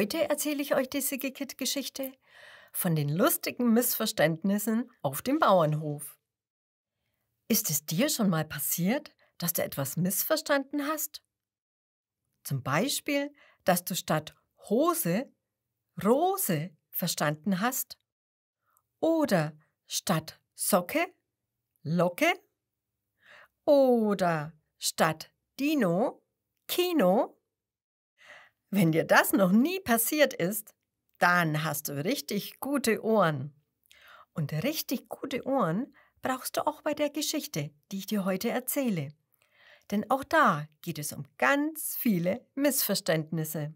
Heute erzähle ich euch die sigikit geschichte von den lustigen Missverständnissen auf dem Bauernhof. Ist es dir schon mal passiert, dass du etwas missverstanden hast? Zum Beispiel, dass du statt Hose Rose verstanden hast? Oder statt Socke Locke? Oder statt Dino Kino? Wenn dir das noch nie passiert ist, dann hast du richtig gute Ohren. Und richtig gute Ohren brauchst du auch bei der Geschichte, die ich dir heute erzähle. Denn auch da geht es um ganz viele Missverständnisse.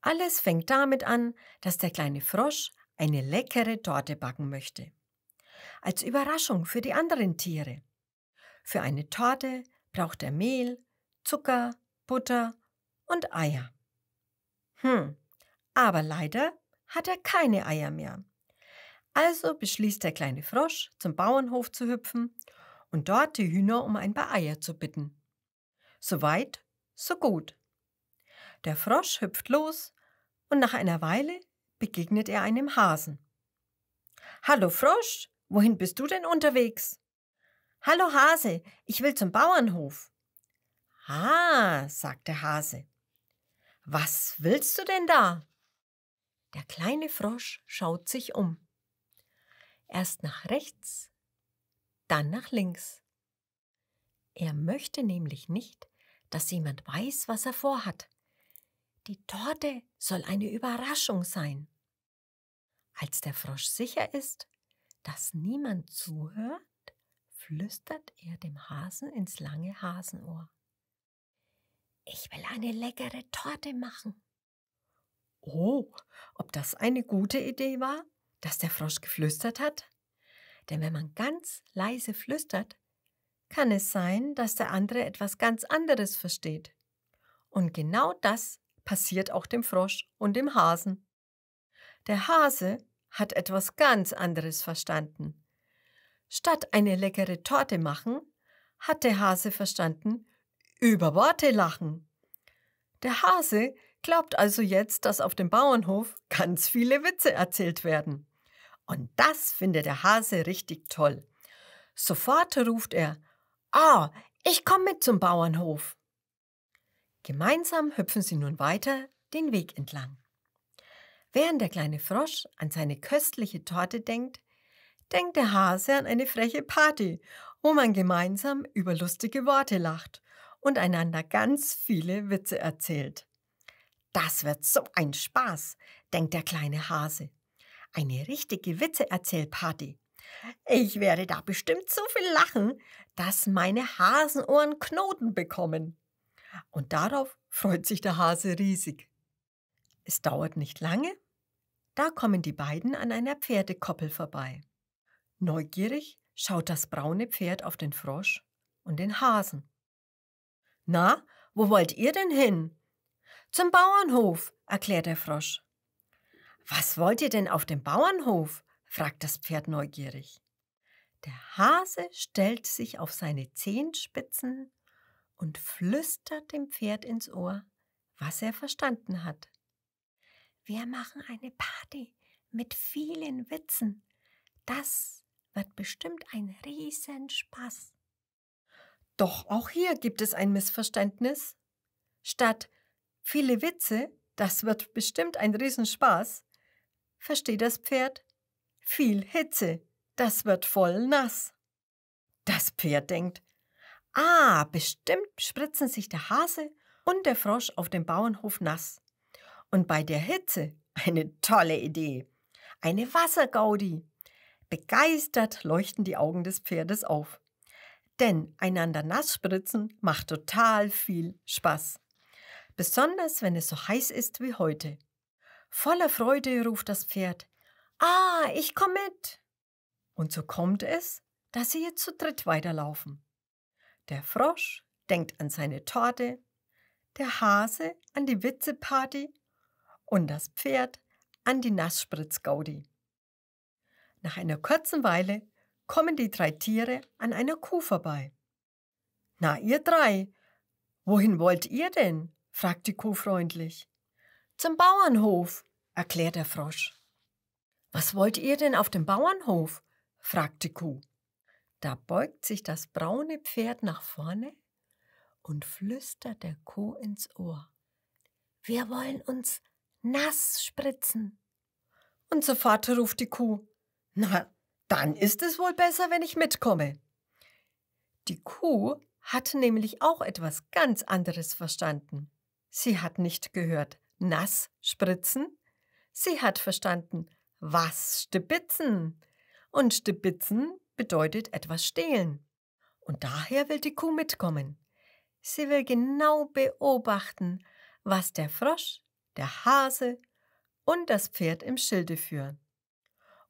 Alles fängt damit an, dass der kleine Frosch eine leckere Torte backen möchte. Als Überraschung für die anderen Tiere. Für eine Torte braucht er Mehl, Zucker, Butter und Eier. Hm, aber leider hat er keine Eier mehr. Also beschließt der kleine Frosch, zum Bauernhof zu hüpfen und dort die Hühner um ein paar Eier zu bitten. Soweit, so gut. Der Frosch hüpft los und nach einer Weile begegnet er einem Hasen. Hallo Frosch, wohin bist du denn unterwegs? Hallo Hase, ich will zum Bauernhof. Ah, sagt der Hase, was willst du denn da? Der kleine Frosch schaut sich um. Erst nach rechts, dann nach links. Er möchte nämlich nicht, dass jemand weiß, was er vorhat. Die Torte soll eine Überraschung sein. Als der Frosch sicher ist, dass niemand zuhört, flüstert er dem Hasen ins lange Hasenohr. Ich will eine leckere Torte machen. Oh, ob das eine gute Idee war, dass der Frosch geflüstert hat? Denn wenn man ganz leise flüstert, kann es sein, dass der andere etwas ganz anderes versteht. Und genau das passiert auch dem Frosch und dem Hasen. Der Hase hat etwas ganz anderes verstanden. Statt eine leckere Torte machen, hat der Hase verstanden, über Worte lachen. Der Hase glaubt also jetzt, dass auf dem Bauernhof ganz viele Witze erzählt werden. Und das findet der Hase richtig toll. Sofort ruft er, Ah, oh, ich komme mit zum Bauernhof. Gemeinsam hüpfen sie nun weiter den Weg entlang. Während der kleine Frosch an seine köstliche Torte denkt, denkt der Hase an eine freche Party, wo man gemeinsam über lustige Worte lacht und einander ganz viele Witze erzählt. Das wird so ein Spaß, denkt der kleine Hase. Eine richtige Witzeerzählparty. Ich werde da bestimmt so viel lachen, dass meine Hasenohren Knoten bekommen. Und darauf freut sich der Hase riesig. Es dauert nicht lange, da kommen die beiden an einer Pferdekoppel vorbei. Neugierig schaut das braune Pferd auf den Frosch und den Hasen. Na, wo wollt ihr denn hin? Zum Bauernhof, erklärt der Frosch. Was wollt ihr denn auf dem Bauernhof? fragt das Pferd neugierig. Der Hase stellt sich auf seine Zehenspitzen und flüstert dem Pferd ins Ohr, was er verstanden hat. Wir machen eine Party mit vielen Witzen. Das wird bestimmt ein Riesenspaß. Doch auch hier gibt es ein Missverständnis. Statt viele Witze, das wird bestimmt ein Riesenspaß, versteht das Pferd viel Hitze, das wird voll nass. Das Pferd denkt, ah, bestimmt spritzen sich der Hase und der Frosch auf dem Bauernhof nass. Und bei der Hitze eine tolle Idee. Eine Wassergaudi. Begeistert leuchten die Augen des Pferdes auf. Denn einander nass spritzen macht total viel Spaß. Besonders wenn es so heiß ist wie heute. Voller Freude ruft das Pferd: Ah, ich komme mit! Und so kommt es, dass sie jetzt zu dritt weiterlaufen. Der Frosch denkt an seine Torte, der Hase an die Witzeparty und das Pferd an die Nassspritzgaudi. Nach einer kurzen Weile kommen die drei Tiere an einer Kuh vorbei. Na, ihr drei, wohin wollt ihr denn? fragt die Kuh freundlich. Zum Bauernhof, erklärt der Frosch. Was wollt ihr denn auf dem Bauernhof? fragt die Kuh. Da beugt sich das braune Pferd nach vorne und flüstert der Kuh ins Ohr. Wir wollen uns nass spritzen. Unser Vater ruft die Kuh. Na, dann ist es wohl besser, wenn ich mitkomme. Die Kuh hat nämlich auch etwas ganz anderes verstanden. Sie hat nicht gehört nass spritzen, sie hat verstanden was stibitzen. Und stibitzen bedeutet etwas stehlen. Und daher will die Kuh mitkommen. Sie will genau beobachten, was der Frosch, der Hase und das Pferd im Schilde führen.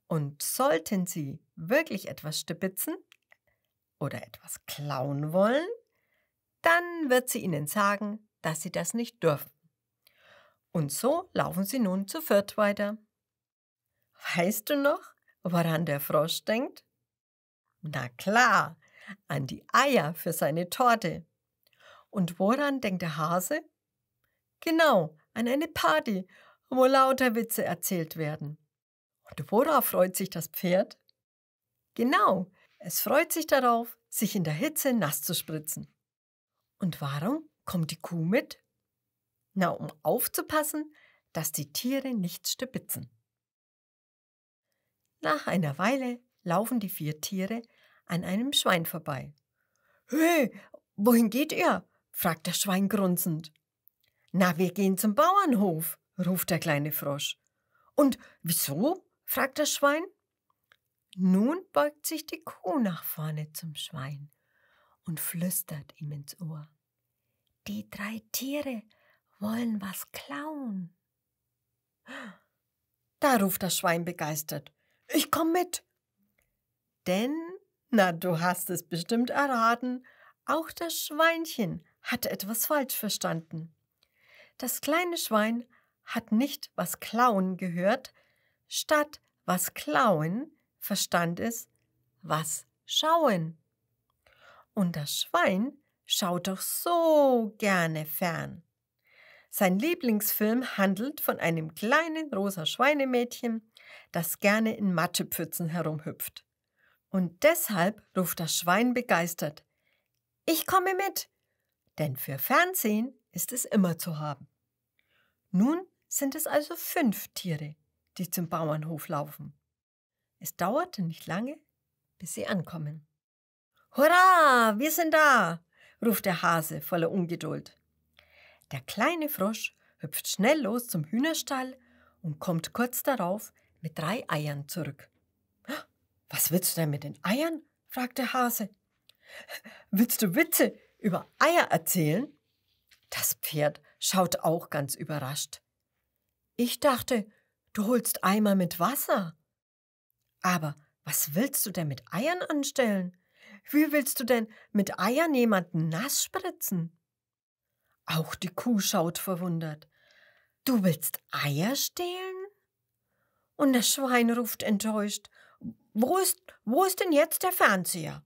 Und sollten Sie wirklich etwas stibitzen oder etwas klauen wollen, dann wird sie Ihnen sagen, dass Sie das nicht dürfen. Und so laufen Sie nun zu viert weiter. Weißt du noch, woran der Frosch denkt? Na klar, an die Eier für seine Torte. Und woran denkt der Hase? Genau, an eine Party, wo lauter Witze erzählt werden. Und worauf freut sich das Pferd? Genau, es freut sich darauf, sich in der Hitze nass zu spritzen. Und warum kommt die Kuh mit? Na, um aufzupassen, dass die Tiere nicht stibitzen. Nach einer Weile laufen die vier Tiere an einem Schwein vorbei. Hey, wohin geht ihr? fragt das Schwein grunzend. Na, wir gehen zum Bauernhof, ruft der kleine Frosch. Und wieso? fragt das Schwein. Nun beugt sich die Kuh nach vorne zum Schwein und flüstert ihm ins Ohr. Die drei Tiere wollen was klauen. Da ruft das Schwein begeistert. Ich komm mit. Denn, na, du hast es bestimmt erraten, auch das Schweinchen hat etwas falsch verstanden. Das kleine Schwein hat nicht was klauen gehört, Statt was klauen verstand es was schauen. Und das Schwein schaut doch so gerne fern. Sein Lieblingsfilm handelt von einem kleinen rosa Schweinemädchen, das gerne in Matschepfützen herumhüpft. Und deshalb ruft das Schwein begeistert: Ich komme mit! Denn für Fernsehen ist es immer zu haben. Nun sind es also fünf Tiere die zum Bauernhof laufen. Es dauerte nicht lange, bis sie ankommen. Hurra, wir sind da! ruft der Hase voller Ungeduld. Der kleine Frosch hüpft schnell los zum Hühnerstall und kommt kurz darauf mit drei Eiern zurück. Was willst du denn mit den Eiern? fragt der Hase. Willst du Witze über Eier erzählen? Das Pferd schaut auch ganz überrascht. Ich dachte, Du holst Eimer mit Wasser. Aber was willst du denn mit Eiern anstellen? Wie willst du denn mit Eiern jemanden nass spritzen? Auch die Kuh schaut verwundert. Du willst Eier stehlen? Und das Schwein ruft enttäuscht. Wo ist, wo ist denn jetzt der Fernseher?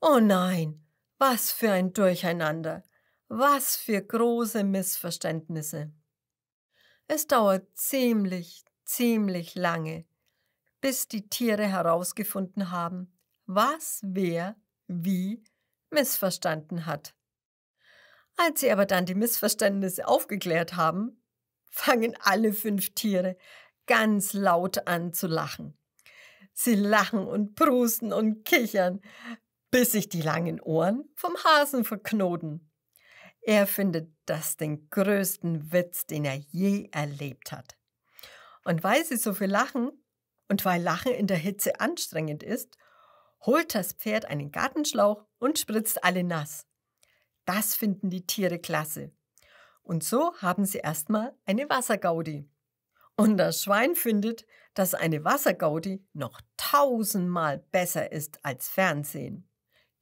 Oh nein, was für ein Durcheinander, was für große Missverständnisse. Es dauert ziemlich, ziemlich lange, bis die Tiere herausgefunden haben, was wer wie missverstanden hat. Als sie aber dann die Missverständnisse aufgeklärt haben, fangen alle fünf Tiere ganz laut an zu lachen. Sie lachen und prusten und kichern, bis sich die langen Ohren vom Hasen verknoten. Er findet das den größten Witz, den er je erlebt hat. Und weil sie so viel lachen und weil Lachen in der Hitze anstrengend ist, holt das Pferd einen Gartenschlauch und spritzt alle nass. Das finden die Tiere klasse. Und so haben sie erstmal eine Wassergaudi. Und das Schwein findet, dass eine Wassergaudi noch tausendmal besser ist als Fernsehen.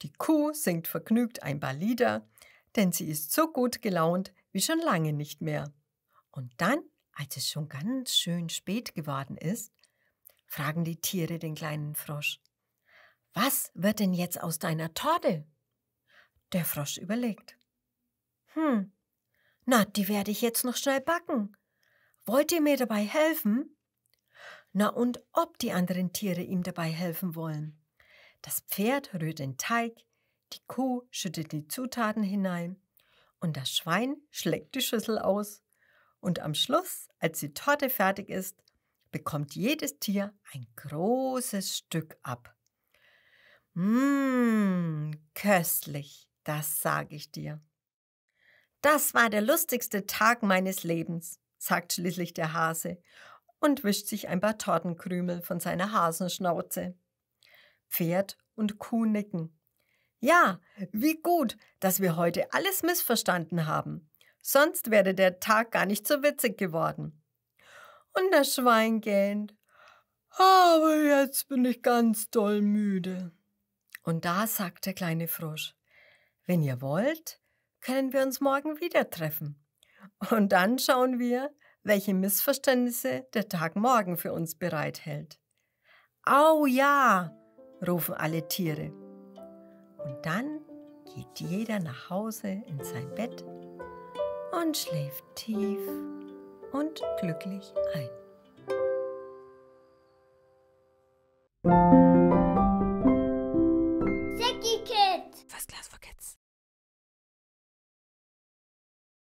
Die Kuh singt vergnügt ein paar Lieder, denn sie ist so gut gelaunt wie schon lange nicht mehr. Und dann, als es schon ganz schön spät geworden ist, fragen die Tiere den kleinen Frosch. Was wird denn jetzt aus deiner Torte? Der Frosch überlegt. Hm, na, die werde ich jetzt noch schnell backen. Wollt ihr mir dabei helfen? Na und ob die anderen Tiere ihm dabei helfen wollen. Das Pferd rührt den Teig, die Kuh schüttet die Zutaten hinein und das Schwein schlägt die Schüssel aus. Und am Schluss, als die Torte fertig ist, bekommt jedes Tier ein großes Stück ab. Mmm, köstlich, das sage ich dir. Das war der lustigste Tag meines Lebens, sagt schließlich der Hase und wischt sich ein paar Tortenkrümel von seiner Hasenschnauze. Pferd und Kuh nicken. Ja, wie gut, dass wir heute alles missverstanden haben. Sonst wäre der Tag gar nicht so witzig geworden. Und das Schwein gähnt. Aber jetzt bin ich ganz doll müde. Und da sagt der kleine Frosch, wenn ihr wollt, können wir uns morgen wieder treffen. Und dann schauen wir, welche Missverständnisse der Tag morgen für uns bereithält. Au ja, rufen alle Tiere. Und dann geht jeder nach Hause in sein Bett und schläft tief und glücklich ein.